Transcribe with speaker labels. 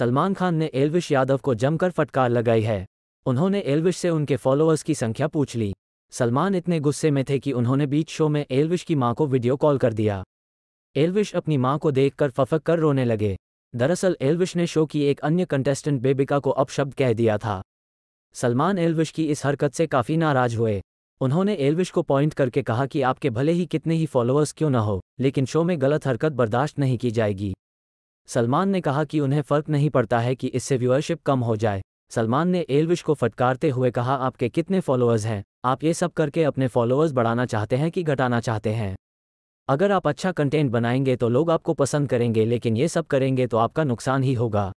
Speaker 1: सलमान खान ने एल्विश यादव को जमकर फटकार लगाई है उन्होंने एल्विश से उनके फॉलोअर्स की संख्या पूछ ली सलमान इतने गुस्से में थे कि उन्होंने बीच शो में एलविश की मां को वीडियो कॉल कर दिया एल्विश अपनी मां को देखकर फफक कर रोने लगे दरअसल एलविश ने शो की एक अन्य कंटेस्टेंट बेबिका को अपशब्द कह दिया था सलमान एल्विश की इस हरकत से काफ़ी नाराज हुए उन्होंने एल्विश को पॉइंट करके कहा कि आपके भले ही कितने ही फॉलोअर्स क्यों न हो लेकिन शो में गलत हरकत बर्दाश्त नहीं की जाएगी सलमान ने कहा कि उन्हें फ़र्क नहीं पड़ता है कि इससे व्यूअरशिप कम हो जाए सलमान ने एलविश को फटकारते हुए कहा आपके कितने फॉलोअर्स हैं आप ये सब करके अपने फॉलोअर्स बढ़ाना चाहते हैं कि घटाना चाहते हैं अगर आप अच्छा कंटेंट बनाएंगे तो लोग आपको पसंद करेंगे लेकिन ये
Speaker 2: सब करेंगे तो आपका नुकसान ही होगा